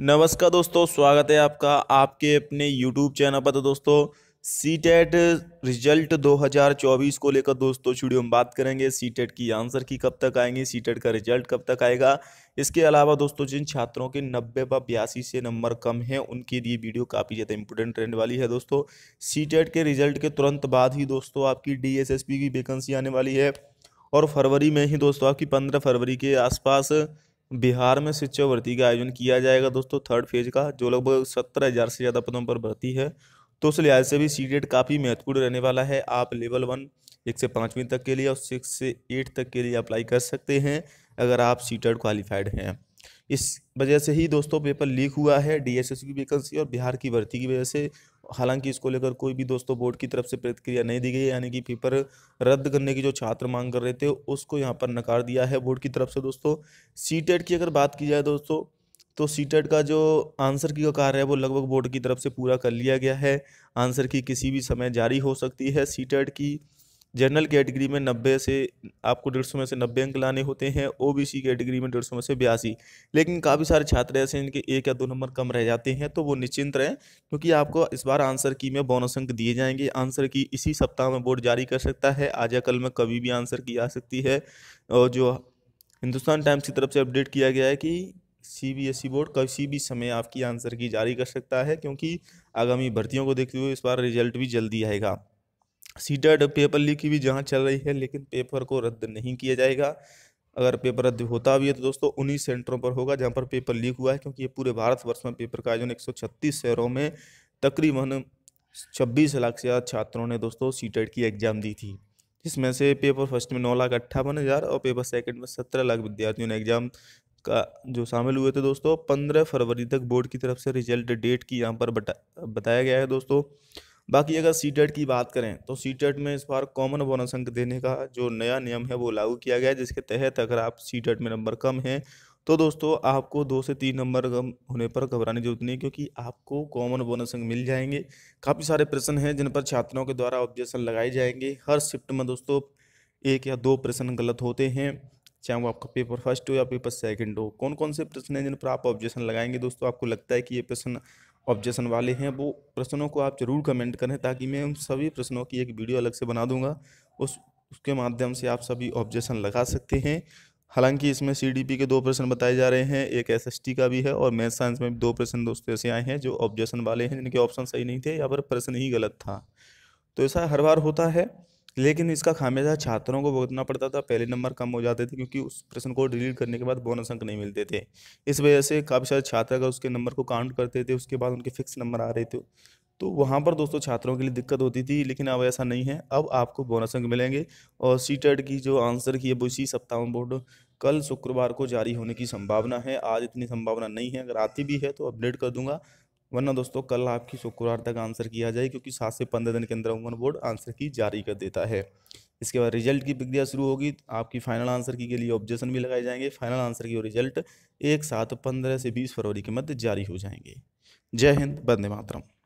नमस्कार दोस्तों स्वागत है आपका आपके अपने YouTube चैनल पर तो दोस्तों सी टेट रिजल्ट 2024 को लेकर दोस्तों स्टूडियो में बात करेंगे सी टेट e की आंसर की कब तक आएंगे सी टेट e का रिजल्ट कब तक आएगा इसके अलावा दोस्तों जिन छात्रों के नब्बे व बयासी से नंबर कम हैं उनके लिए वीडियो काफ़ी ज़्यादा इंपॉर्टेंट रहने वाली है दोस्तों सी टेट e के रिजल्ट के तुरंत बाद ही दोस्तों आपकी डी की वैकेंसी आने वाली है और फरवरी में ही दोस्तों आपकी पंद्रह फरवरी के आसपास बिहार में शिक्षा भर्ती का आयोजन किया जाएगा दोस्तों थर्ड फेज का जो लगभग सत्तर हज़ार से ज़्यादा पदों पर भर्ती है तो उस लिहाज से भी सी काफ़ी महत्वपूर्ण रहने वाला है आप लेवल वन एक से पाँचवीं तक के लिए और सिक्स से एट तक के लिए अप्लाई कर सकते हैं अगर आप सीटेट क्वालिफाइड हैं इस वजह से ही दोस्तों पेपर लीक हुआ है एस की वैकेंसी और बिहार की भर्ती की वजह से हालांकि इसको लेकर कोई भी दोस्तों बोर्ड की तरफ से प्रतिक्रिया नहीं दी गई यानी कि पेपर रद्द करने की जो छात्र मांग कर रहे थे उसको यहाँ पर नकार दिया है बोर्ड की तरफ से दोस्तों सी e की अगर बात की जाए दोस्तों तो सी e का जो आंसर की कार्य है वो लगभग बोर्ड की तरफ से पूरा कर लिया गया है आंसर की किसी भी समय जारी हो सकती है सी e की जनरल कैटेगरी में नब्बे से आपको डेढ़ सौ में से नब्बे अंक लाने होते हैं सी कैटेगरी में डेढ़ सौ में से बयासी लेकिन काफ़ी सारे छात्र ऐसे हैं जिनके एक या दो नंबर कम रह जाते हैं तो वो निश्चिंत रहें क्योंकि आपको इस बार आंसर की में बोनस अंक दिए जाएंगे आंसर की इसी सप्ताह में बोर्ड जारी कर सकता है आज या कल में कभी भी आंसर की आ सकती है और जो हिंदुस्तान टाइम्स की तरफ से अपडेट किया गया है कि C B S E board किसी भी समय आपकी आंसर की जारी कर सकता है क्योंकि आगामी भर्तियों को देखते हुए इस बार रिजल्ट भी जल्दी आएगा सीटेड पेपर लीक की भी जहाँ चल रही है लेकिन पेपर को रद्द नहीं किया जाएगा अगर पेपर रद्द होता भी है तो दोस्तों उन्हीं सेंटरों पर होगा जहाँ पर पेपर लीक हुआ है क्योंकि ये पूरे भारतवर्ष में पेपर का आयोजन एक शहरों में तकरीबन छब्बीस लाख से ज़्यादा छात्रों ने दोस्तों सीटेड की एग्ज़ाम दी थी जिसमें से पेपर फर्स्ट में नौ लाख अट्ठावन हज़ार और पेपर सेकंड में सत्रह लाख विद्यार्थियों ने एग्ज़ाम का जो शामिल हुए थे दोस्तों पंद्रह फरवरी तक बोर्ड की तरफ से रिजल्ट डेट की यहाँ पर बता बताया गया है दोस्तों बाकी अगर सी की बात करें तो सी में इस बार कॉमन बोनस अंक देने का जो नया नियम है वो लागू किया गया है जिसके तहत अगर आप सी में नंबर कम हैं तो दोस्तों आपको दो से तीन नंबर कम होने पर घबराने जरूरत नहीं क्योंकि आपको कॉमन बोनस अंक मिल जाएंगे काफ़ी सारे प्रश्न हैं जिन पर छात्रों के द्वारा ऑब्जेक्शन लगाए जाएंगे हर शिफ्ट में दोस्तों एक या दो प्रश्न गलत होते हैं चाहे वो आपका पेपर फर्स्ट हो या पेपर सेकंड हो कौन कौन से प्रश्न हैं जिन पर आप ऑब्जेक्शन लगाएंगे दोस्तों आपको लगता है कि ये प्रश्न ऑब्जेक्शन वाले हैं वो प्रश्नों को आप जरूर कमेंट करें ताकि मैं उन सभी प्रश्नों की एक वीडियो अलग से बना दूंगा उस उसके माध्यम से आप सभी ऑब्जेक्शन लगा सकते हैं हालांकि इसमें सीडीपी के दो प्रश्न बताए जा रहे हैं एक एसएसटी का भी है और मैथ साइंस में भी दो प्रश्न दोस्तों ऐसे आए हैं जो ऑब्जेक्शन वाले हैं जिनके ऑप्शन सही नहीं थे या पर प्रश्न ही गलत था तो ऐसा हर बार होता है लेकिन इसका खामियाजा छात्रों को भुगतना पड़ता था पहले नंबर कम हो जाते थे क्योंकि उस प्रश्न को डिलीट करने के बाद बोनस अंक नहीं मिलते थे इस वजह से काफ़ी सारे छात्र अगर उसके नंबर को काउंट करते थे उसके बाद उनके फिक्स नंबर आ रहे थे तो वहाँ पर दोस्तों छात्रों के लिए दिक्कत होती थी लेकिन अब ऐसा नहीं है अब आपको बोनस अंक मिलेंगे और सी e की जो आंसर की है वो इसी सप्ताह बोर्ड कल शुक्रवार को जारी होने की संभावना है आज इतनी संभावना नहीं है अगर आती भी है तो अपडेट कर दूंगा वरना दोस्तों कल आपकी शुक्रवार तक आंसर किया जाए क्योंकि सात से पंद्रह दिन के अंदर अमूमन बोर्ड आंसर की जारी कर देता है इसके बाद रिजल्ट की प्रक्रिया शुरू होगी आपकी फाइनल आंसर की के लिए ऑब्जेक्शन भी लगाए जाएंगे फाइनल आंसर की और रिजल्ट एक साथ पंद्रह से बीस फरवरी के मध्य जारी हो जाएंगे जय हिंद बंदे मातरम